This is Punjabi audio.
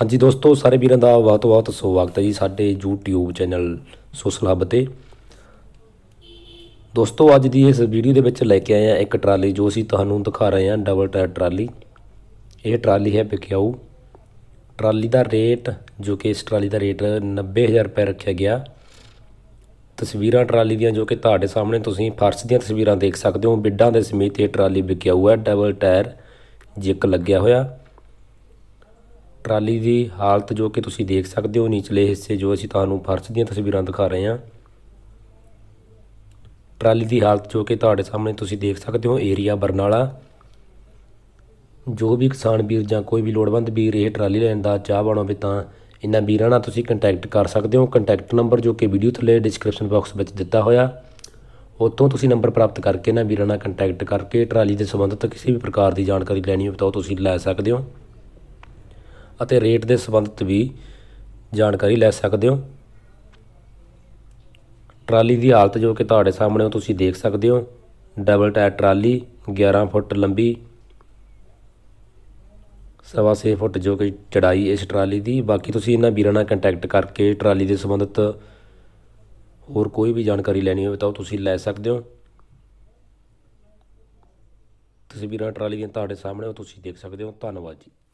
ਹਾਂਜੀ ਦੋਸਤੋ ਸਾਰੇ ਵੀਰਾਂ ਦਾ ਬਹੁਤ-ਬਹੁਤ ਸਵਾਗਤ ਹੈ ਜੀ ਸਾਡੇ YouTube ਚੈਨਲ ਸੋਸ਼ਲ ਹੱਬ ਤੇ ਦੋਸਤੋ ਅੱਜ ਦੀ ਇਸ ਵੀਡੀਓ ਦੇ ਵਿੱਚ ਲੈ ਕੇ ਆਏ ਆ ਇੱਕ ਟਰਾਲੀ ਜੋ ਅਸੀਂ ਤੁਹਾਨੂੰ ਦਿਖਾ ਰਹੇ ਹਾਂ ਡਬਲ ਟਾਇਰ ਟਰਾਲੀ ਇਹ ਟਰਾਲੀ ਹੈ ਵਿਕਿਆਊ ਟਰਾਲੀ ਦਾ ਰੇਟ ਜੋ ਕਿ ਇਸ ਟਰਾਲੀ ਦਾ ਰੇਟ 90000 ਰੁਪਏ ਰੱਖਿਆ ਗਿਆ ਤਸਵੀਰਾਂ ਟਰਾਲੀ ਦੀਆਂ ਜੋ ਕਿ ਤੁਹਾਡੇ ਸਾਹਮਣੇ ਤੁਸੀਂ ਫਰਸ਼ ਦੀਆਂ ਤਸਵੀਰਾਂ ਦੇਖ ਸਕਦੇ ਹੋ ਬਿੱਡਾਂ ਦੇ ਸਮੇਤ ਇਹ ਟਰਾਲੀ ਵਿਕਿਆ ਹੋਇਆ ਡਬਲ ਟਾਇਰ ਜਿੱਕ ਲੱਗਿਆ ਹੋਇਆ ਟਰਾਲੀ ਦੀ ਹਾਲਤ ਜੋ ਕਿ ਤੁਸੀਂ ਦੇਖ ਸਕਦੇ ਹੋ ਨੀਚਲੇ ਹਿੱਸੇ ਜੋ ਅਸੀਂ ਤੁਹਾਨੂੰ ਫਰਸ਼ ਦੀਆਂ ਤਸਵੀਰਾਂ ਦਿਖਾ ਰਹੇ ਹਾਂ ਟਰਾਲੀ ਦੀ ਹਾਲਤ ਜੋ ਕਿ ਤੁਹਾਡੇ ਸਾਹਮਣੇ ਤੁਸੀਂ ਦੇਖ ਸਕਦੇ ਹੋ ਏਰੀਆ ਬਰਨਾਲਾ ਜੋ ਵੀ ਕਿਸਾਨ ਵੀਰ ਜਾਂ ਕੋਈ ਵੀ ਲੋੜਵੰਦ ਵੀਰ ਇਹ ਟਰਾਲੀ ਲੈਣ ਦਾ ਚਾਹਵਾਨ ਵੀ ਤਾਂ ਇਹਨਾਂ ਵੀਰਾਂ ਨਾਲ ਤੁਸੀਂ ਕੰਟੈਕਟ ਕਰ ਸਕਦੇ ਹੋ ਕੰਟੈਕਟ ਨੰਬਰ ਜੋ ਕਿ ਵੀਡੀਓ ਥੱਲੇ ਡਿਸਕ੍ਰਿਪਸ਼ਨ ਬਾਕਸ ਵਿੱਚ ਦਿੱਤਾ ਹੋਇਆ ਉਤੋਂ ਤੁਸੀਂ ਨੰਬਰ ਪ੍ਰਾਪਤ ਕਰਕੇ ਇਹਨਾਂ ਵੀਰਾਂ ਨਾਲ ਕੰਟੈਕਟ ਕਰਕੇ ਟਰਾਲੀ ਦੇ ਸਬੰਧਤ ਕਿਸੇ ਵੀ ਪ੍ਰਕਾਰ ਦੀ ਜਾਣਕਾਰੀ ਲੈਣੀ ਹੋਵੇ ਤਾਂ ਉਹ ਤੁਸੀਂ ਲੈ ਸਕਦੇ ਹੋ ਅਤੇ ਰੇਟ ਦੇ ਸੰਬੰਧਿਤ ਵੀ ਜਾਣਕਾਰੀ ਲੈ ਸਕਦੇ ਹੋ ਟਰਾਲੀ ਦੀ ਹਾਲਤ ਜੋ ਕਿ ਤੁਹਾਡੇ ਸਾਹਮਣੇ ਤੁਸੀਂ ਦੇਖ ਸਕਦੇ ਹੋ ਡਬਲ ਟਾਇਰ ਟਰਾਲੀ 11 ਫੁੱਟ ਲੰਬੀ ਸਵਾ 6 ਫੁੱਟ ਜੋ ਕਿ ਚੜਾਈ ਇਸ ਟਰਾਲੀ ਦੀ ਬਾਕੀ ਤੁਸੀਂ ਇਹਨਾਂ ਵੀਰਾਂ ਨਾਲ ਕੰਟੈਕਟ ਕਰਕੇ ਟਰਾਲੀ ਦੇ ਸੰਬੰਧਿਤ ਹੋਰ ਕੋਈ ਵੀ ਜਾਣਕਾਰੀ ਲੈਣੀ ਹੋਵੇ ਤਾਂ ਉਹ ਤੁਸੀਂ ਲੈ ਸਕਦੇ ਹੋ ਤੁਸੀਂ ਵੀਰਾਂ ਟਰਾਲੀ ਦੀਆਂ ਤੁਹਾਡੇ ਸਾਹਮਣੇ ਉਹ ਤੁਸੀਂ ਦੇਖ ਸਕਦੇ ਹੋ ਧੰਨਵਾਦ ਜੀ